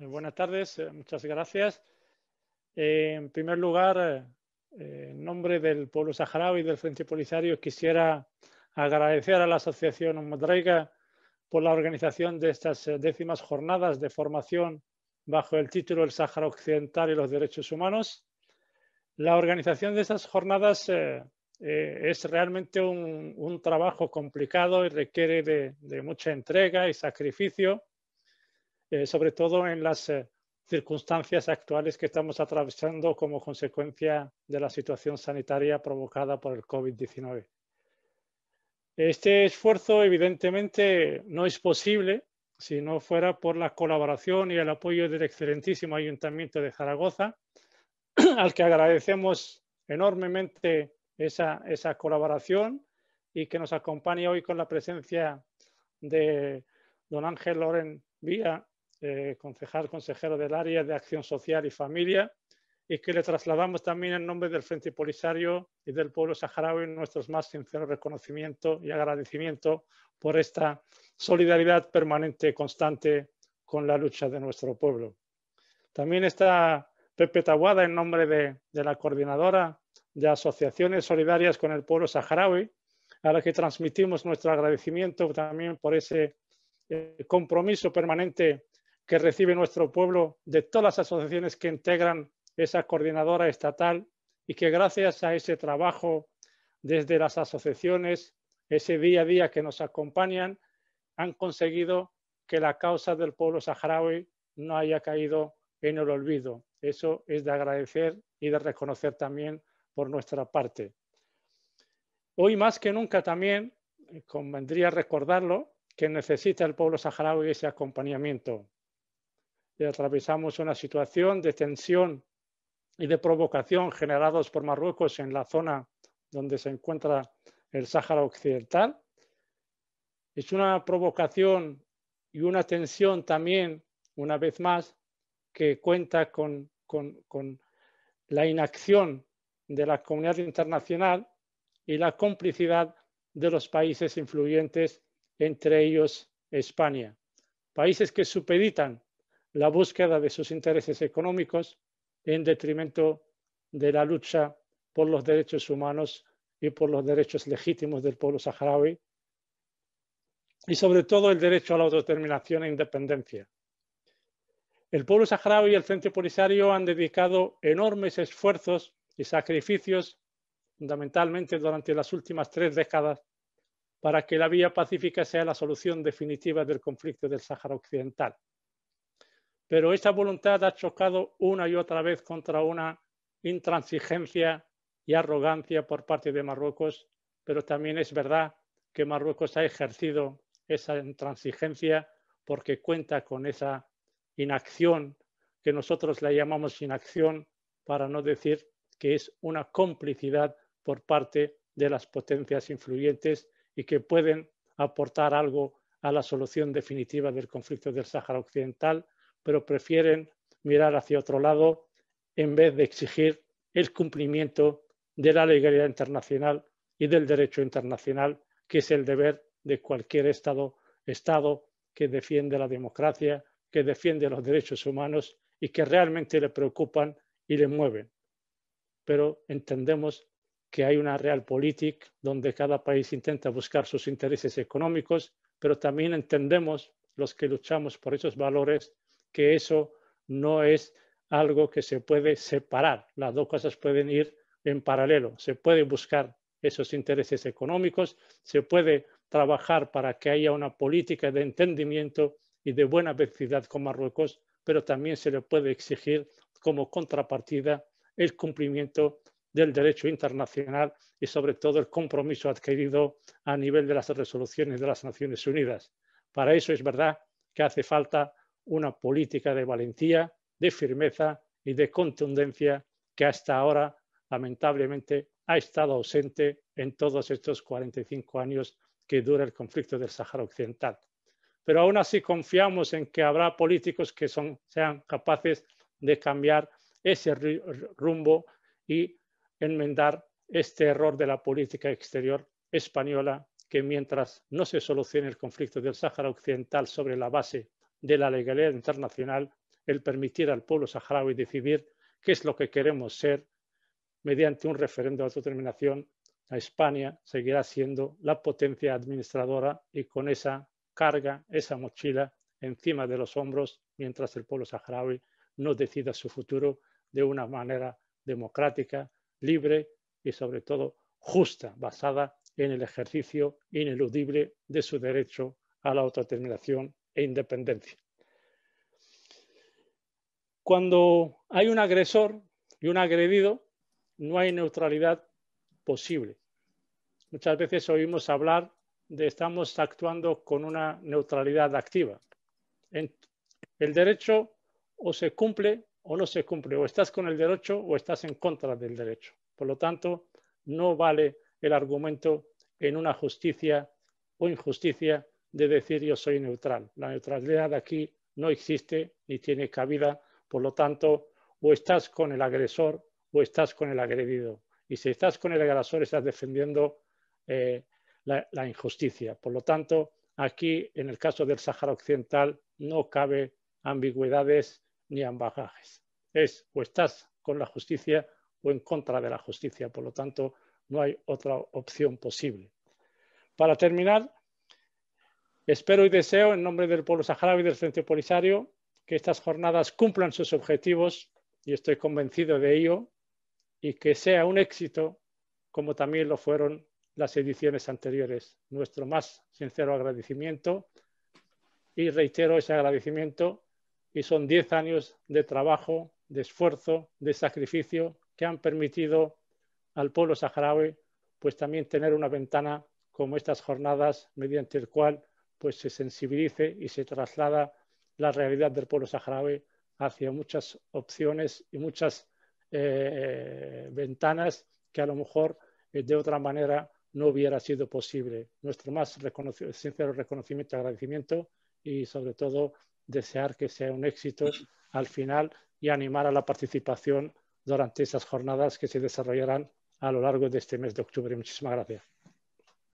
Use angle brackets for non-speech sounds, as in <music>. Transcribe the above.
Eh, buenas tardes, eh, muchas gracias. Eh, en primer lugar, en nombre del pueblo saharaui y del Frente Polisario, quisiera agradecer a la Asociación Mudraiga por la organización de estas décimas jornadas de formación bajo el título El Sáhara Occidental y los Derechos Humanos. La organización de estas jornadas es realmente un, trabajo complicado y requiere de mucha entrega y sacrificio eh, sobre todo en las eh, circunstancias actuales que estamos atravesando como consecuencia de la situación sanitaria provocada por el COVID-19. Este esfuerzo evidentemente no es posible si no fuera por la colaboración y el apoyo del excelentísimo Ayuntamiento de Zaragoza, <clears throat> al que agradecemos enormemente esa, esa colaboración y que nos acompaña hoy con la presencia de don Ángel Loren Vía eh, concejal, consejero del área de Acción Social y Familia, y que le trasladamos también en nombre del Frente Polisario y del pueblo saharaui nuestros más sinceros reconocimiento y agradecimiento por esta solidaridad permanente, y constante con la lucha de nuestro pueblo. También está Pepe Tawada en nombre de, la coordinadora de asociaciones solidarias con el pueblo saharaui, a la que transmitimos nuestro agradecimiento también por ese eh, compromiso permanente que recibe nuestro pueblo de todas las asociaciones que integran esa coordinadora estatal y que gracias a ese trabajo desde las asociaciones, ese día a día que nos acompañan, han conseguido que la causa del pueblo saharaui no haya caído en el olvido. Eso es de agradecer y de reconocer también por nuestra parte. Hoy más que nunca también eh, convendría recordarlo que necesita el pueblo saharaui ese acompañamiento. Eh, atravesamos una situación de tensión y de provocación generados por Marruecos en la zona donde se encuentra el Sáhara Occidental. Es una provocación y una tensión también, una vez más, que cuenta con, con la inacción de la comunidad internacional y la complicidad de los países influyentes, entre ellos España. Países que supeditan la búsqueda de sus intereses económicos en detrimento de la lucha por los derechos humanos y por los derechos legítimos del pueblo saharaui y sobre todo el derecho a la autodeterminación e independencia. El pueblo saharaui y el Frente Polisario han dedicado enormes esfuerzos y sacrificios, fundamentalmente durante las últimas tres décadas, para que la vía pacífica sea la solución definitiva del conflicto del Sáhara Occidental. Pero esa voluntad ha chocado una y otra vez contra una intransigencia y arrogancia por parte de Marruecos, pero también es verdad que Marruecos ha ejercido esa intransigencia porque cuenta con esa inacción que nosotros la llamamos inacción para no decir que es una complicidad por parte de las potencias influyentes y que pueden aportar algo a la solución definitiva del conflicto del Sáhara Occidental pero prefieren mirar hacia otro lado en vez de exigir el cumplimiento de la legalidad internacional y del derecho internacional, que es el deber de cualquier Estado, Estado que defiende la democracia, que defiende los derechos humanos y que realmente le preocupan y le mueven. Pero entendemos que hay una real realpolitik donde cada país intenta buscar sus intereses económicos, pero también entendemos los que luchamos por esos valores que eso no es algo que se puede separar. Las dos cosas pueden ir en paralelo. Se puede buscar esos intereses económicos, se puede trabajar para que haya una política de entendimiento y de buena vecindad con Marruecos, pero también se le puede exigir como contrapartida el cumplimiento del derecho internacional y sobre todo el compromiso adquirido a nivel de las resoluciones de las Naciones Unidas. Para eso es verdad que hace falta una política de valentía, de firmeza y de contundencia que hasta ahora, lamentablemente, ha estado ausente en todos estos 45 años que dura el conflicto del Sáhara Occidental. Pero aún así confiamos en que habrá políticos que son, sean capaces de cambiar ese rumbo y enmendar este error de la política exterior española que mientras no se solucione el conflicto del Sáhara Occidental sobre la base de la legalidad internacional el permitir al pueblo saharaui decidir qué es lo que queremos ser mediante un referendo de autodeterminación. España seguirá siendo la potencia administradora y con esa carga, esa mochila encima de los hombros mientras el pueblo saharaui no decida su futuro de una manera democrática, libre y sobre todo justa, basada en el ejercicio ineludible de su derecho a la autodeterminación e independencia. Cuando hay un agresor y un agredido, no hay neutralidad posible. Muchas veces oímos hablar de estamos actuando con una neutralidad activa. En el derecho o se cumple o no se cumple, o estás con el derecho o estás en contra del derecho. Por lo tanto, no vale el argumento en una justicia o injusticia de decir yo soy neutral. La neutralidad aquí no existe ni tiene cabida, por lo tanto, o estás con el agresor o estás con el agredido. Y si estás con el agresor estás defendiendo eh, la, injusticia. Por lo tanto, aquí, en el caso del Sáhara Occidental, no cabe ambigüedades ni ambagajes, Es o estás con la justicia o en contra de la justicia. Por lo tanto, no hay otra opción posible. Para terminar, Espero y deseo, en nombre del pueblo saharaui y del centro Polisario, que estas jornadas cumplan sus objetivos, y estoy convencido de ello, y que sea un éxito, como también lo fueron las ediciones anteriores. Nuestro más sincero agradecimiento, y reitero ese agradecimiento, y son 10 años de trabajo, de esfuerzo, de sacrificio, que han permitido al pueblo saharaui pues también tener una ventana como estas jornadas mediante el cual pues se sensibilice y se traslada la realidad del pueblo saharaui hacia muchas opciones y muchas eh, ventanas que a lo mejor eh, de otra manera no hubiera sido posible. Nuestro más sincero reconocimiento y agradecimiento y sobre todo desear que sea un éxito al final y animar a la participación durante esas jornadas que se desarrollarán a lo largo de este mes de octubre. Muchísimas gracias.